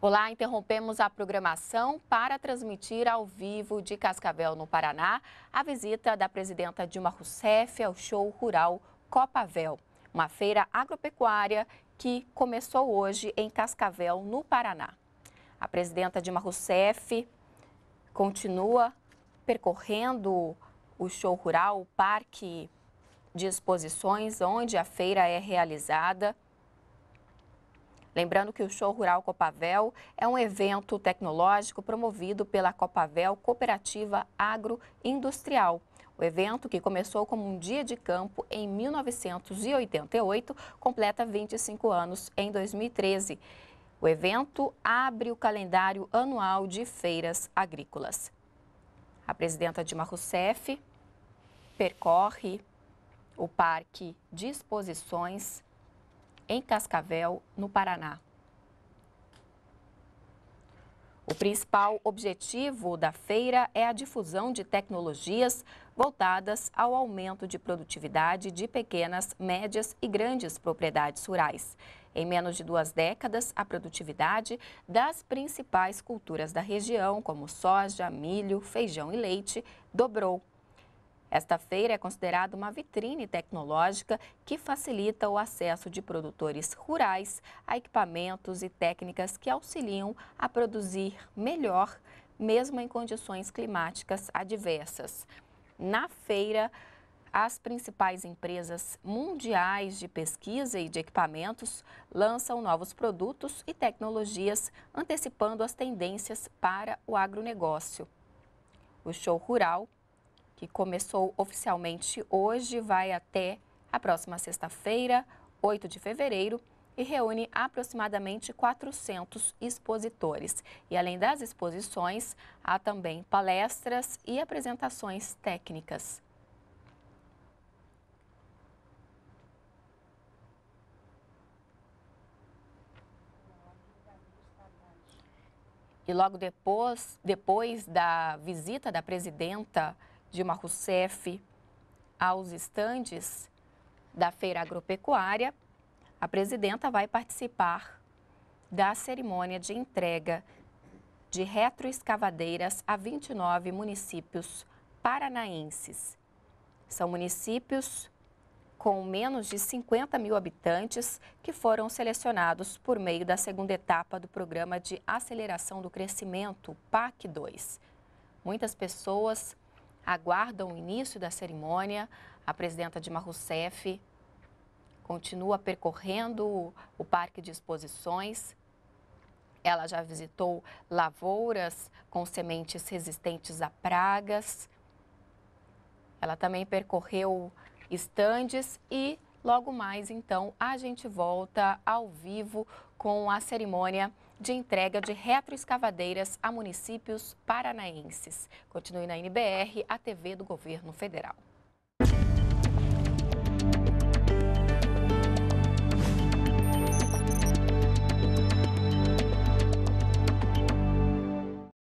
Olá, interrompemos a programação para transmitir ao vivo de Cascavel, no Paraná, a visita da presidenta Dilma Rousseff ao show rural Copavel, uma feira agropecuária que começou hoje em Cascavel, no Paraná. A presidenta Dilma Rousseff continua percorrendo o show rural, o parque de exposições onde a feira é realizada. Lembrando que o Show Rural Copavel é um evento tecnológico promovido pela Copavel Cooperativa Agroindustrial. O evento, que começou como um dia de campo em 1988, completa 25 anos em 2013. O evento abre o calendário anual de feiras agrícolas. A presidenta Dilma Rousseff percorre o Parque de Exposições em Cascavel, no Paraná. principal objetivo da feira é a difusão de tecnologias voltadas ao aumento de produtividade de pequenas, médias e grandes propriedades rurais. Em menos de duas décadas, a produtividade das principais culturas da região, como soja, milho, feijão e leite, dobrou esta feira é considerada uma vitrine tecnológica que facilita o acesso de produtores rurais a equipamentos e técnicas que auxiliam a produzir melhor, mesmo em condições climáticas adversas. Na feira, as principais empresas mundiais de pesquisa e de equipamentos lançam novos produtos e tecnologias, antecipando as tendências para o agronegócio. O show rural que começou oficialmente hoje, vai até a próxima sexta-feira, 8 de fevereiro, e reúne aproximadamente 400 expositores. E além das exposições, há também palestras e apresentações técnicas. E logo depois, depois da visita da presidenta Dilma Rousseff aos estandes da feira agropecuária, a presidenta vai participar da cerimônia de entrega de retroescavadeiras a 29 municípios paranaenses. São municípios com menos de 50 mil habitantes que foram selecionados por meio da segunda etapa do Programa de Aceleração do Crescimento, PAC 2. Muitas pessoas aguardam o início da cerimônia. A presidenta Dilma Rousseff continua percorrendo o parque de exposições. Ela já visitou lavouras com sementes resistentes a pragas. Ela também percorreu estandes e logo mais então a gente volta ao vivo com a cerimônia de entrega de retroescavadeiras a municípios paranaenses. Continue na NBR, a TV do Governo Federal.